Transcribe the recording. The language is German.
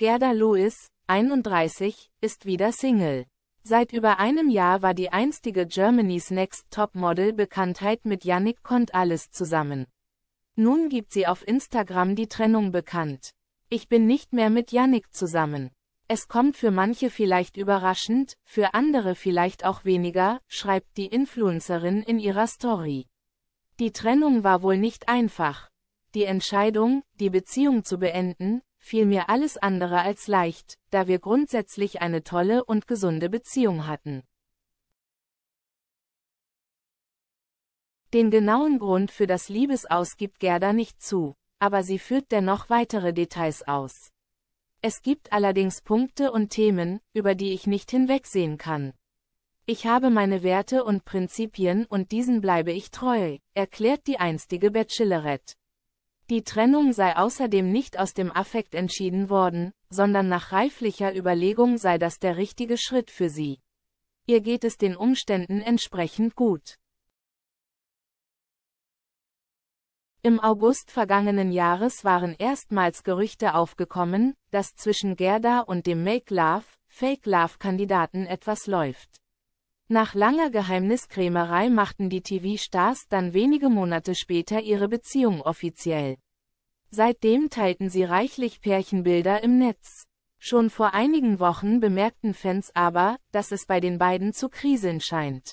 Gerda Lewis, 31, ist wieder Single. Seit über einem Jahr war die einstige Germany's Next Top Model Bekanntheit mit Yannick Kont alles zusammen. Nun gibt sie auf Instagram die Trennung bekannt. Ich bin nicht mehr mit Yannick zusammen. Es kommt für manche vielleicht überraschend, für andere vielleicht auch weniger, schreibt die Influencerin in ihrer Story. Die Trennung war wohl nicht einfach. Die Entscheidung, die Beziehung zu beenden, fiel mir alles andere als leicht, da wir grundsätzlich eine tolle und gesunde Beziehung hatten. Den genauen Grund für das Liebesaus gibt Gerda nicht zu, aber sie führt dennoch weitere Details aus. Es gibt allerdings Punkte und Themen, über die ich nicht hinwegsehen kann. Ich habe meine Werte und Prinzipien und diesen bleibe ich treu, erklärt die einstige Bachelorette. Die Trennung sei außerdem nicht aus dem Affekt entschieden worden, sondern nach reiflicher Überlegung sei das der richtige Schritt für sie. Ihr geht es den Umständen entsprechend gut. Im August vergangenen Jahres waren erstmals Gerüchte aufgekommen, dass zwischen Gerda und dem Make Love, Fake Love Kandidaten etwas läuft. Nach langer Geheimniskrämerei machten die TV-Stars dann wenige Monate später ihre Beziehung offiziell. Seitdem teilten sie reichlich Pärchenbilder im Netz. Schon vor einigen Wochen bemerkten Fans aber, dass es bei den beiden zu kriseln scheint.